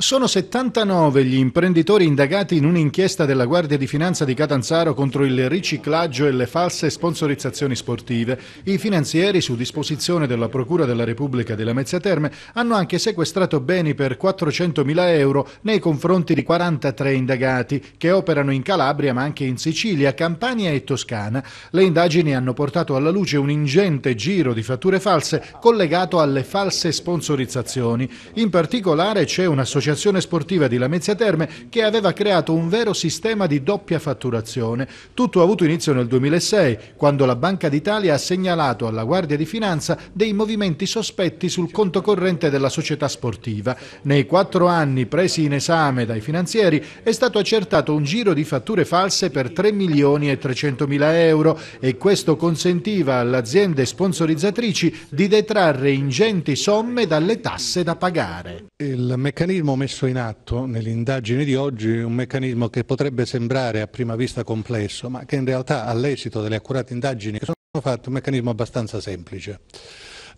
Sono 79 gli imprenditori indagati in un'inchiesta della Guardia di Finanza di Catanzaro contro il riciclaggio e le false sponsorizzazioni sportive. I finanzieri, su disposizione della Procura della Repubblica della Mezzia Terme, hanno anche sequestrato beni per 400.000 euro nei confronti di 43 indagati che operano in Calabria ma anche in Sicilia, Campania e Toscana. Le indagini hanno portato alla luce un ingente giro di fatture false collegato alle false sponsorizzazioni. In particolare c'è una società l'associazione sportiva di Lamezia Terme che aveva creato un vero sistema di doppia fatturazione. Tutto ha avuto inizio nel 2006, quando la Banca d'Italia ha segnalato alla Guardia di Finanza dei movimenti sospetti sul conto corrente della società sportiva. Nei quattro anni presi in esame dai finanzieri è stato accertato un giro di fatture false per 3 milioni e 300 mila euro e questo consentiva alle aziende sponsorizzatrici di detrarre ingenti somme dalle tasse da pagare. Il meccanismo messo in atto nell'indagine di oggi un meccanismo che potrebbe sembrare a prima vista complesso, ma che in realtà all'esito delle accurate indagini che sono fatte è un meccanismo abbastanza semplice.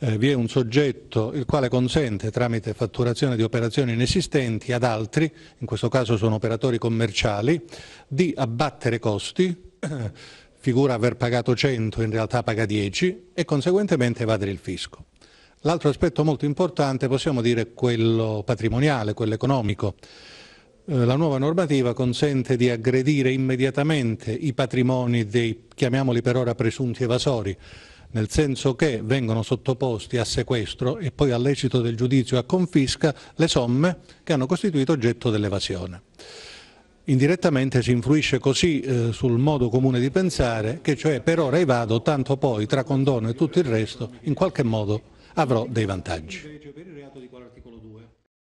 Eh, vi è un soggetto il quale consente tramite fatturazione di operazioni inesistenti ad altri, in questo caso sono operatori commerciali, di abbattere costi, figura aver pagato 100, in realtà paga 10 e conseguentemente evadere il fisco. L'altro aspetto molto importante possiamo dire è quello patrimoniale, quello economico. Eh, la nuova normativa consente di aggredire immediatamente i patrimoni dei, chiamiamoli per ora, presunti evasori, nel senso che vengono sottoposti a sequestro e poi all'esito del giudizio a confisca le somme che hanno costituito oggetto dell'evasione. Indirettamente si influisce così eh, sul modo comune di pensare che cioè per ora evado, tanto poi tra condono e tutto il resto in qualche modo avrò dei vantaggi.